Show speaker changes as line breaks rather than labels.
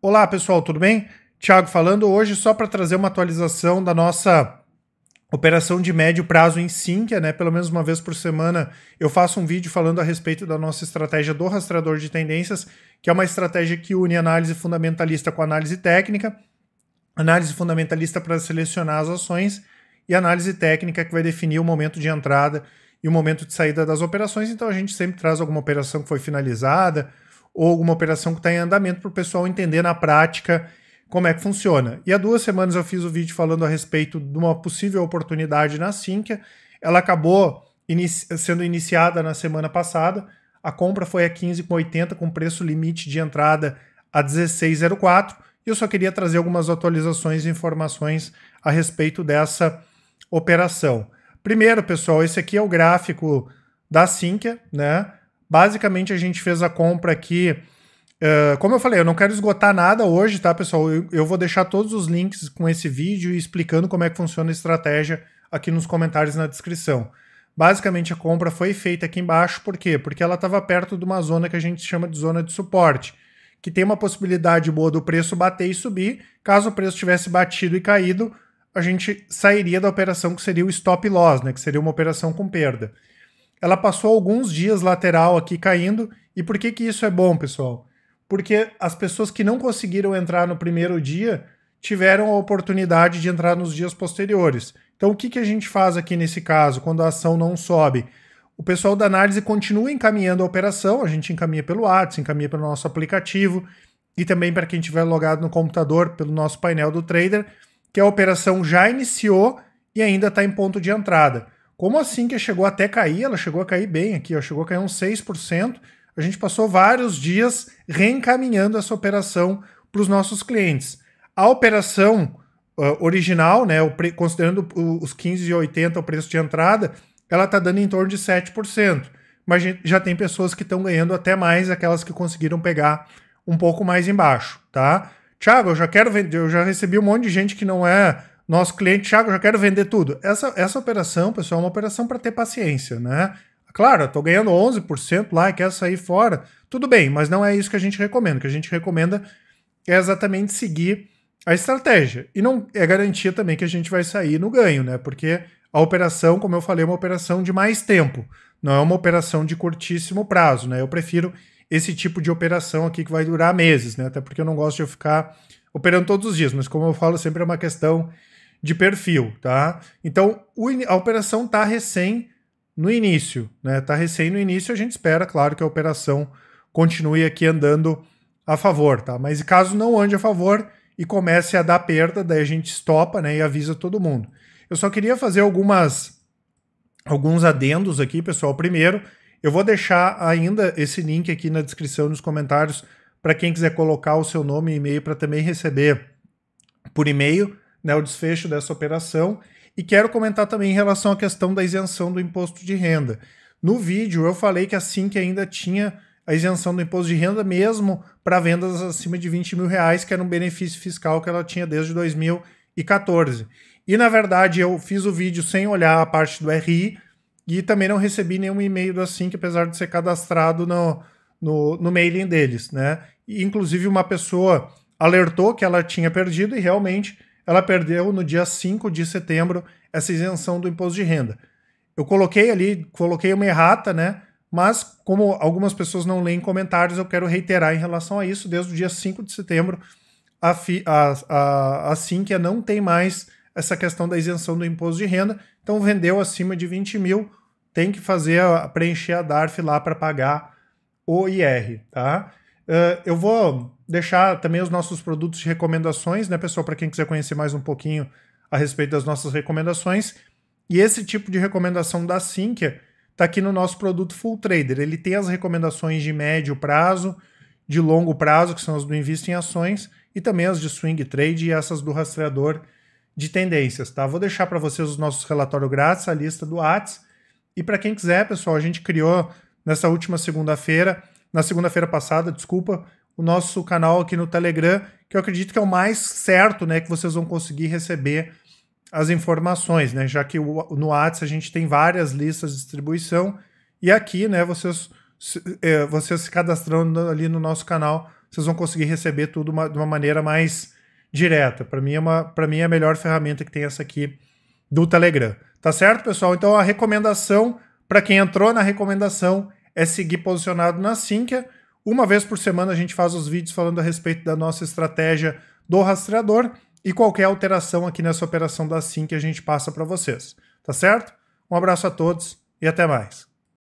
Olá pessoal, tudo bem? Tiago falando hoje só para trazer uma atualização da nossa operação de médio prazo em Sinqia, né? Pelo menos uma vez por semana eu faço um vídeo falando a respeito da nossa estratégia do rastreador de tendências, que é uma estratégia que une análise fundamentalista com análise técnica, análise fundamentalista para selecionar as ações e análise técnica que vai definir o momento de entrada e o momento de saída das operações. Então a gente sempre traz alguma operação que foi finalizada, ou alguma operação que está em andamento para o pessoal entender na prática como é que funciona. E há duas semanas eu fiz o um vídeo falando a respeito de uma possível oportunidade na Sinqia. Ela acabou inici sendo iniciada na semana passada. A compra foi a 15,80 com preço limite de entrada a 16,04. E eu só queria trazer algumas atualizações e informações a respeito dessa operação. Primeiro, pessoal, esse aqui é o gráfico da Sinqia, né? Basicamente, a gente fez a compra aqui. Uh, como eu falei, eu não quero esgotar nada hoje, tá, pessoal? Eu, eu, vou deixar todos os links com esse vídeo explicando como é que funciona a estratégia aqui nos comentários na descrição. Basicamente, a compra foi feita aqui embaixo, por quê? Porque ela estava perto de uma zona que a gente chama de zona de suporte, que tem uma possibilidade boa do preço bater e subir. Caso o preço tivesse batido e caído, a gente sairia da operação que seria o stop loss, né? Que seria uma operação com perda ela passou alguns dias lateral aqui caindo. E por que, que isso é bom, pessoal? Porque as pessoas que não conseguiram entrar no primeiro dia tiveram a oportunidade de entrar nos dias posteriores. Então, o que, que a gente faz aqui nesse caso, quando a ação não sobe? O pessoal da análise continua encaminhando a operação, a gente encaminha pelo WhatsApp, encaminha pelo nosso aplicativo e também para quem estiver logado no computador pelo nosso painel do trader, que a operação já iniciou e ainda está em ponto de entrada. Como assim que chegou até cair? Ela chegou a cair bem aqui, ó, chegou a cair uns 6%. A gente passou vários dias reencaminhando essa operação para os nossos clientes. A operação uh, original, né, o pre, considerando os 15,80 o preço de entrada, ela está dando em torno de 7%. Mas já tem pessoas que estão ganhando até mais aquelas que conseguiram pegar um pouco mais embaixo, tá? Tiago, eu já quero vender, eu já recebi um monte de gente que não é nosso cliente, Thiago, já quero vender tudo. Essa, essa operação, pessoal, é uma operação para ter paciência, né? Claro, estou ganhando 11% lá e quero sair fora. Tudo bem, mas não é isso que a gente recomenda. O que a gente recomenda é exatamente seguir a estratégia. E não é garantia também que a gente vai sair no ganho, né? Porque a operação, como eu falei, é uma operação de mais tempo. Não é uma operação de curtíssimo prazo, né? Eu prefiro esse tipo de operação aqui que vai durar meses, né? Até porque eu não gosto de eu ficar operando todos os dias, mas como eu falo, sempre é uma questão de perfil, tá? Então, a operação está recém no início, né? Está recém no início, a gente espera, claro, que a operação continue aqui andando a favor, tá? Mas caso não ande a favor e comece a dar perda, daí a gente estopa, né? E avisa todo mundo. Eu só queria fazer algumas alguns adendos aqui, pessoal. Primeiro, eu vou deixar ainda esse link aqui na descrição, nos comentários, para quem quiser colocar o seu nome e e-mail para também receber por e-mail né, o desfecho dessa operação. E quero comentar também em relação à questão da isenção do imposto de renda. No vídeo eu falei que assim que ainda tinha a isenção do imposto de renda mesmo para vendas acima de 20 mil reais, que era um benefício fiscal que ela tinha desde 2014. E na verdade eu fiz o vídeo sem olhar a parte do RI e também não recebi nenhum e-mail do assim que apesar de ser cadastrado no, no, no mailing deles, né? E, inclusive uma pessoa alertou que ela tinha perdido e realmente ela perdeu no dia 5 de setembro essa isenção do imposto de renda. Eu coloquei ali, coloquei uma errata, né? Mas como algumas pessoas não leem comentários, eu quero reiterar em relação a isso. Desde o dia 5 de setembro, a, FI, a, a, a Sinqia não tem mais essa questão da isenção do imposto de renda. Então vendeu acima de 20 mil, tem que fazer a, preencher a DARF lá para pagar o IR, tá? Eh, eu vou deixar também os nossos produtos de recomendações, né, pessoal, para quem quiser conhecer mais um pouquinho a respeito das nossas recomendações. E esse tipo de recomendação da Sinqia está aqui no nosso produto Full Trader. Ele tem as recomendações de médio prazo, de longo prazo, que são as do Invista em Ações, e também as de Swing Trade e essas do rastreador de tendências, tá? Vou deixar para vocês os nossos relatórios grátis, a lista do ATS. E para quem quiser, pessoal, a gente criou nessa última segunda-feira na segunda-feira passada, desculpa, o nosso canal aqui no Telegram, que eu acredito que é o mais certo, né, que vocês vão conseguir receber as informações, né, já que no WhatsApp a gente tem várias listas de distribuição e aqui, né, vocês é, vocês se cadastrando ali no nosso canal, vocês vão conseguir receber tudo uma, de uma maneira mais direta. Para mim é uma, para mim é a melhor ferramenta que tem essa aqui do Telegram. Tá certo, pessoal? Então a recomendação para quem entrou na recomendação é seguir posicionado na Sinqia. Uma vez por semana a gente faz os vídeos falando a respeito da nossa estratégia do rastreador e qualquer alteração aqui nessa operação da SIM a gente passa para vocês. Tá certo? Um abraço a todos e até mais.